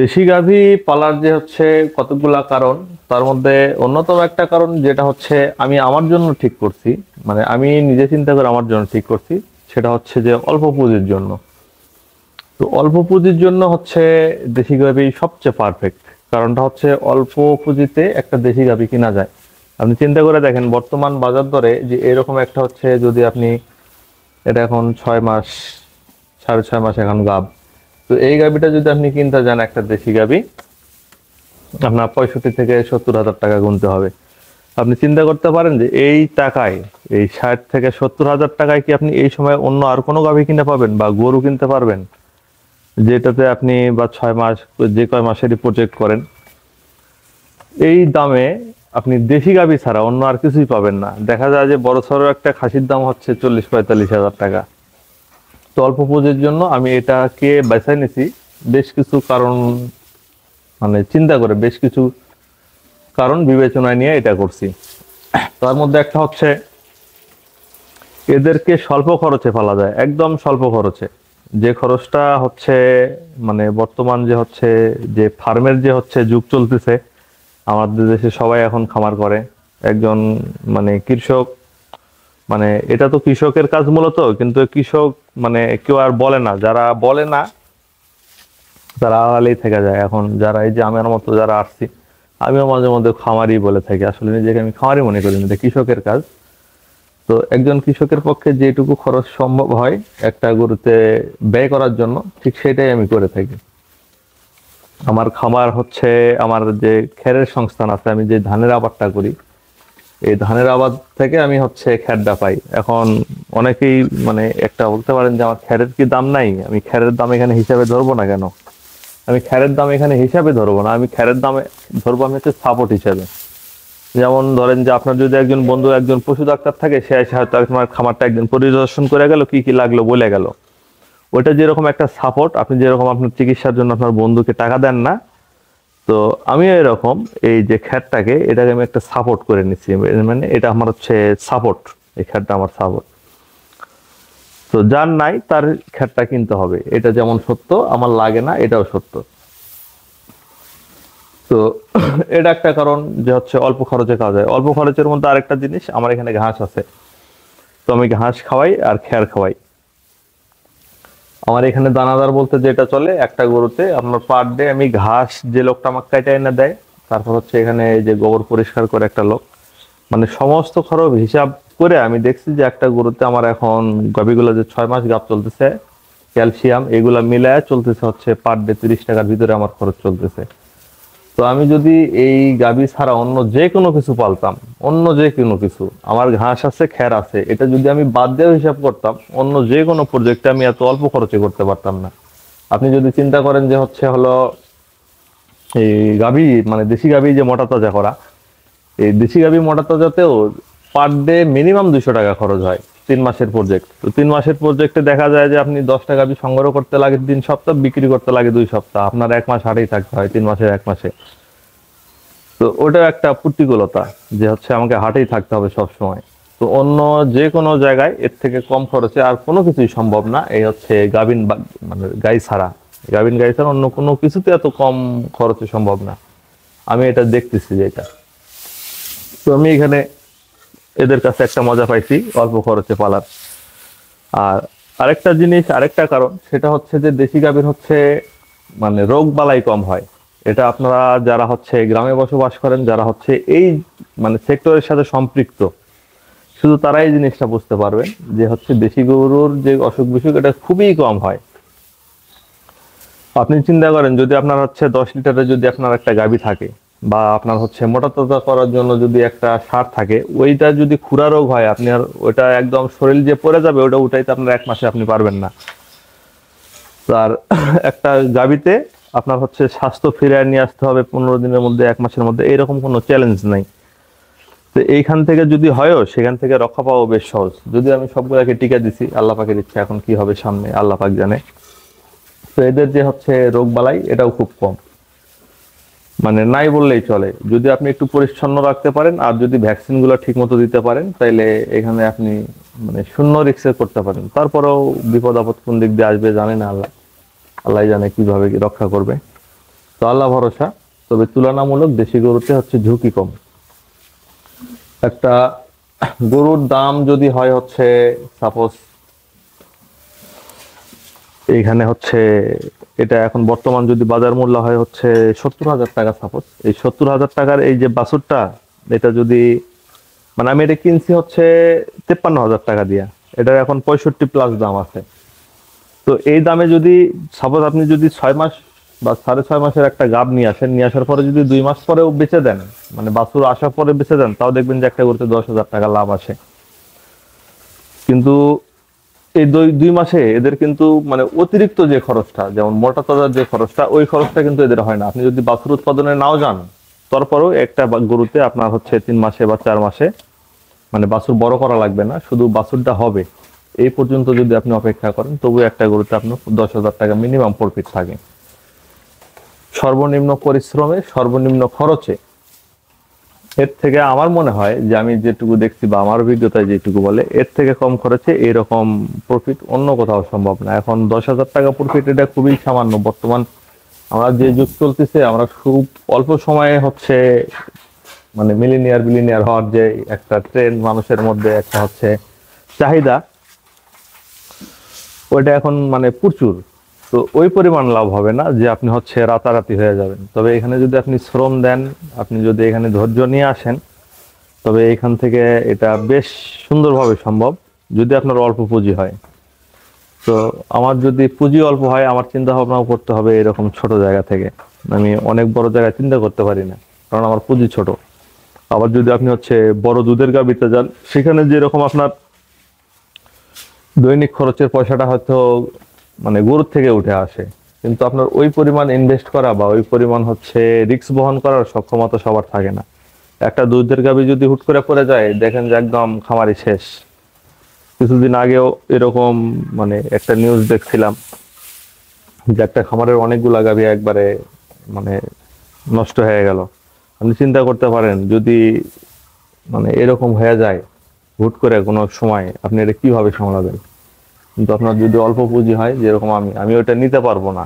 দেশি গাভী পালার যে হচ্ছে কতগুলা কারণ তার মধ্যে অন্যতম একটা কারণ যেটা হচ্ছে আমি আমার জন্য ঠিক করছি মানে আমি নিজে চিন্তা করে আমার জন্য ঠিক করছি সেটা হচ্ছে যে অল্প পুঁজির জন্য তো অল্প পুঁজির জন্য হচ্ছে দেশি গাভী সবচেয়ে পারফেক্ট কারণটা হচ্ছে অল্প পুঁজিতে একটা দেশি গাভী কিনা যায় আপনি চিন্তা করে দেখেন বর্তমান বাজার দরে যে এরকম একটা হচ্ছে যদি আপনি এটা এখন ছয় মাস সাড়ে ছয় মাস এখন গাভ তো এই গাবিটা যদি আপনি কিনতে যান একটা দেশি গাবি আপনার পঁয়ষট্টি থেকে সত্তর হাজার টাকা গুনতে হবে আপনি চিন্তা করতে পারেন যে এই টাকায় এই ষাট থেকে সত্তর হাজার টাকায় কি আপনি এই সময় অন্য আর কোনো গাভী কিনে পাবেন বা গরু কিনতে পারবেন যেটাতে আপনি বা ছয় মাস যে কয় মাসেরই প্রজেক্ট করেন এই দামে আপনি দেশি গাভী ছাড়া অন্য আর কিছুই পাবেন না দেখা যায় যে বড় সড়ো একটা খাসির দাম হচ্ছে চল্লিশ পঁয়তাল্লিশ হাজার টাকা তো অল্প পুঁজির জন্য আমি এটাকে বেছে নিছি বেশ কিছু কারণ মানে চিন্তা করে বেশ কিছু কারণ বিবেচনায় নিয়ে এটা করছি তার মধ্যে একটা হচ্ছে এদেরকে স্বল্প খরচে ফেলা যায় একদম স্বল্প খরচে যে খরচটা হচ্ছে মানে বর্তমান যে হচ্ছে যে ফার্মের যে হচ্ছে যুগ চলতেছে আমাদের দেশে সবাই এখন খামার করে একজন মানে কৃষক মানে এটা তো কৃষকের কাজ মূলত কিন্তু কৃষক মানে কেউ আর বলে না যারা বলে না তারা আড়ালেই থেকে যায় এখন যারা এই যে আমার মতো যারা আসছি আমিও মাঝে মধ্যে খামারি বলে থাকি আসলে নিজেকে আমি খামারি মনে করি না কৃষকের কাজ তো একজন কৃষকের পক্ষে যেটুকু খরচ সম্ভব হয় একটা গরুতে ব্যয় করার জন্য ঠিক সেটাই আমি করে থাকি আমার খামার হচ্ছে আমার যে খেরের সংস্থান আছে আমি যে ধানের আবারটা করি এই ধানের আবাদ থেকে আমি হচ্ছে খ্যারটা পাই এখন অনেকেই মানে একটা বলতে পারেন যে আমার খ্যারের কি দাম নাই আমি খ্যারের দাম এখানে হিসাবে ধরবো না কেন আমি খ্যারের দাম এখানে হিসাবে ধরবো না আমি খ্যারের দামে ধরবো আমি হচ্ছে সাপোর্ট হিসাবে যেমন ধরেন যে আপনার যদি একজন বন্ধু একজন পশু ডাক্তার থাকে সে এসে হয়তো আপনার খামারটা একদিন পরিদর্শন করে গেল কি কি লাগলো বলে গেল ওইটা যেরকম একটা সাপোর্ট আপনি যেরকম আপনার চিকিৎসার জন্য আপনার বন্ধুকে টাকা দেন না তো আমি এরকম এই যে খ্যাটটাকে এটাকে আমি একটা সাপোর্ট করে নিচ্ছি মানে এটা আমার হচ্ছে সাপোর্ট এই খ্যাটটা আমার সাপোর্ট তো যার নাই তার খ্যাটটা কিনতে হবে এটা যেমন সত্য আমার লাগে না এটাও সত্য তো এটা একটা কারণ যে হচ্ছে অল্প খরচে খাওয়া যায় অল্প খরচের মধ্যে আরেকটা জিনিস আমার এখানে ঘাস আছে তো আমি ঘাস খাওয়াই আর খ্যার খাওয়াই আমার এখানে দানাদার বলতে যেটা চলে একটা গরুতে আপনার পার ডে আমি ঘাস যে লোকটা আমাকে কাটা এনে দেয় তারপর হচ্ছে এখানে যে গোবর পরিষ্কার করে একটা লোক মানে সমস্ত খরচ হিসাব করে আমি দেখছি যে একটা গরুতে আমার এখন গাভিগুলো যে ছয় মাস গাপ চলতেছে ক্যালসিয়াম এগুলা মিলায় চলতেছে হচ্ছে পার ডে তিরিশ টাকার ভিতরে আমার খরচ চলতেছে তো আমি যদি এই গাবি ছাড়া অন্য যে কোনো কিছু পালতাম অন্য যে কোনো কিছু আমার ঘাস আছে খ্যার আছে এটা যদি আমি বাদ দেওয়া হিসাব করতাম অন্য যে কোনো প্রজেক্টে আমি এত অল্প খরচে করতে পারতাম না আপনি যদি চিন্তা করেন যে হচ্ছে হলো এই গাবি মানে দেশি গাবি যে মোটা তাজা করা এই দেশি গাবি মোটা তাজাতেও পার ডে মিনিমাম দুশো টাকা খরচ হয় তিন মাসের প্রজেক্ট তো তিন মাসের প্রজেক্টে দেখা যায় যে আপনি দশ টাকা সংগ্রহ করতে লাগে তিন সপ্তাহ বিক্রি করতে লাগে দুই সপ্তাহ আপনার এক মাস হাটেই থাকতে হয় তিন মাসের এক মাসে তো ওটা একটা প্রতিকূলতা যে হচ্ছে আমাকে হাটেই থাকতে হবে সব সময় তো অন্য যে কোনো জায়গায় এর থেকে কম খরচে আর কোনো কিছুই সম্ভব না এই হচ্ছে গাভিন মানে গাই ছাড়া গাভিন গাই ছাড়া অন্য কোনো কিছুতে এত কম খরচে সম্ভব না আমি এটা দেখতেছি যে এটা তো আমি এখানে এদের কাছে একটা মজা পাইছি অল্প খরচে পালার আর আরেকটা জিনিস আরেকটা কারণ সেটা হচ্ছে যে দেশি গাভীর হচ্ছে মানে রোগ বালাই কম হয় এটা আপনারা যারা হচ্ছে গ্রামে বসবাস করেন যারা হচ্ছে এই মানে সেক্টরের সাথে সম্পৃক্ত শুধু তারাই এই জিনিসটা বুঝতে পারবেন যে হচ্ছে দেশি গরুর যে অসুখ বিসুখ এটা খুবই কম হয় আপনি চিন্তা করেন যদি আপনার হচ্ছে দশ লিটারে যদি আপনার একটা গাভী থাকে বা আপনার হচ্ছে মোটা তাজা করার জন্য যদি একটা সার থাকে ওইটা যদি খুরা রোগ হয় আপনি আর ওটা একদম শরীর যে পড়ে যাবে ওটা উঠাইতে আপনার এক মাসে আপনি পারবেন না আর একটা গাবিতে আপনার হচ্ছে স্বাস্থ্য ফিরিয়ে নিয়ে আসতে হবে পনেরো দিনের মধ্যে এক মাসের মধ্যে এরকম কোনো চ্যালেঞ্জ নাই তো এইখান থেকে যদি হয়ও সেখান থেকে রক্ষা পাওয়া বেশ সহজ যদি আমি সবগুলাকে টিকা দিছি আল্লাহ পাকে দিচ্ছি এখন কি হবে সামনে আল্লাহ পাক জানে তো এদের যে হচ্ছে রোগ বালাই এটাও খুব কম মানে নাই বললেই চলে যদি আপনি একটু পরিচ্ছন্ন রাখতে পারেন আর যদি ভ্যাকসিনগুলো মতো দিতে পারেন তাইলে এখানে আপনি মানে শূন্য রিক্সে করতে পারেন তারপরেও বিপদ আপদ কোন দিক দিয়ে আসবে জানে না আল্লাহ আল্লাহ জানে কিভাবে রক্ষা করবে তো আল্লাহ ভরসা তবে তুলনামূলক দেশি গরুতে হচ্ছে ঝুঁকি কম একটা গরুর দাম যদি হয় হচ্ছে সাপোজ এইখানে হচ্ছে এটা এখন বর্তমান যদি বাজার মূল্য হয় হচ্ছে সত্তর হাজার টাকা সাপোজ এই সত্তর হাজার টাকার এই যে বাছুরটা এটা যদি মানে আমি এটা কিনছি হচ্ছে তেপ্পান্ন হাজার টাকা দিয়া এটার এখন পঁয়ষট্টি প্লাস দাম আছে তো এই দামে যদি সাপোজ আপনি যদি ছয় মাস বা সাড়ে ছয় মাসের একটা গাব নিয়ে আসেন নিয়ে আসার পরে যদি দুই মাস পরেও বেঁচে দেন মানে বাছুর আসার পরে বেঁচে দেন তাও দেখবেন যে একটা করতে দশ হাজার টাকা লাভ আসে কিন্তু এই দুই মাসে এদের কিন্তু মানে অতিরিক্ত যে খরচটা যেমন মোটা তাজার যে খরচটা ওই খরচটা কিন্তু এদের হয় না আপনি যদি বাছুর উৎপাদনে নাও যান তারপরেও একটা গরুতে আপনার হচ্ছে তিন মাসে বা চার মাসে মানে বাছুর বড় করা লাগবে না শুধু বাছুরটা হবে এই পর্যন্ত যদি আপনি অপেক্ষা করেন তবু একটা গরুতে আপনার দশ হাজার টাকা মিনিমাম প্রফিট থাকে সর্বনিম্ন পরিশ্রমে সর্বনিম্ন খরচে এর থেকে আমার মনে হয় যে আমি যেটুকু দেখছি বা আমার অভিজ্ঞতায় যেটুকু বলে এর থেকে কম খরচে এরকম প্রফিট অন্য কোথাও সম্ভব না এখন দশ হাজার টাকা প্রফিট এটা খুবই সামান্য বর্তমান আমরা যে যুগ চলতেছে আমরা খুব অল্প সময়ে হচ্ছে মানে মিলিনিয়ার বিলিনিয়ার হওয়ার যে একটা ট্রেন মানুষের মধ্যে একটা হচ্ছে চাহিদা ওইটা এখন মানে প্রচুর তো ওই পরিমাণ লাভ হবে না যে আপনি হচ্ছে রাতারাতি হয়ে যাবেন তবে এখানে যদি আপনি শ্রম দেন আপনি যদি এখানে ধৈর্য নিয়ে আসেন তবে এখান থেকে এটা বেশ সুন্দরভাবে সম্ভব যদি আপনার অল্প পুঁজি হয় তো আমার যদি পুঁজি অল্প হয় আমার চিন্তা ভাবনাও করতে হবে এরকম ছোট জায়গা থেকে আমি অনেক বড় জায়গায় চিন্তা করতে পারি না কারণ আমার পুঁজি ছোট আবার যদি আপনি হচ্ছে বড় দুধের গাবিতে যান সেখানে যেরকম আপনার দৈনিক খরচের পয়সাটা হয়তো মানে গরু থেকে উঠে আসে কিন্তু আপনার ওই পরিমাণ ইনভেস্ট করা বা ওই পরিমাণ হচ্ছে রিক্স বহন করার সক্ষমতা সবার থাকে না একটা দুধের গাবি যদি হুট করে পড়ে যায় দেখেন যে একদম খামারি শেষ কিছুদিন আগেও এরকম মানে একটা নিউজ দেখছিলাম যে একটা খামারের অনেকগুলা গাবি একবারে মানে নষ্ট হয়ে গেল আপনি চিন্তা করতে পারেন যদি মানে এরকম হয়ে যায় হুট করে কোনো সময় আপনি এটা কিভাবে সামলাবেন কিন্তু আপনার যদি অল্প পুঁজি হয় যেরকম আমি আমি ওটা নিতে পারবো না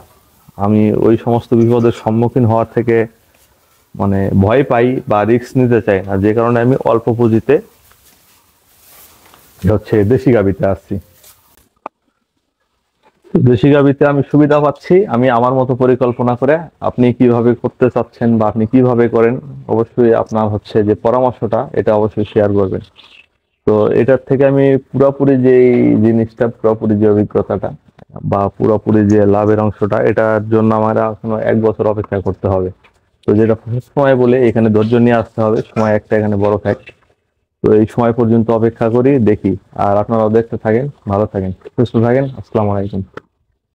আমি ওই সমস্ত বিপদের সম্মুখীন হওয়ার থেকে মানে ভয় পাই বা রিস্ক নিতে চাই না যে কারণে আমি অল্প পুঁজিতে হচ্ছে দেশি গাবিতে আসছি দেশি গাবিতে আমি সুবিধা পাচ্ছি আমি আমার মতো পরিকল্পনা করে আপনি কিভাবে করতে চাচ্ছেন বা আপনি কিভাবে করেন অবশ্যই আপনার হচ্ছে যে পরামর্শটা এটা অবশ্যই শেয়ার করবেন তো এটার থেকে আমি পুরোপুরি যে জিনিসটা পুরোপুরি যে অভিজ্ঞতাটা বা পুরোপুরি যে লাভের অংশটা এটার জন্য আমার এখনো এক বছর অপেক্ষা করতে হবে তো যেটা সময় বলে এখানে ধৈর্য নিয়ে আসতে হবে সময় একটা এখানে বড় ফ্যাক্ট তো এই সময় পর্যন্ত অপেক্ষা করি দেখি আর আপনারাও দেখতে থাকেন ভালো থাকেন সুস্থ থাকেন আসসালামু আলাইকুম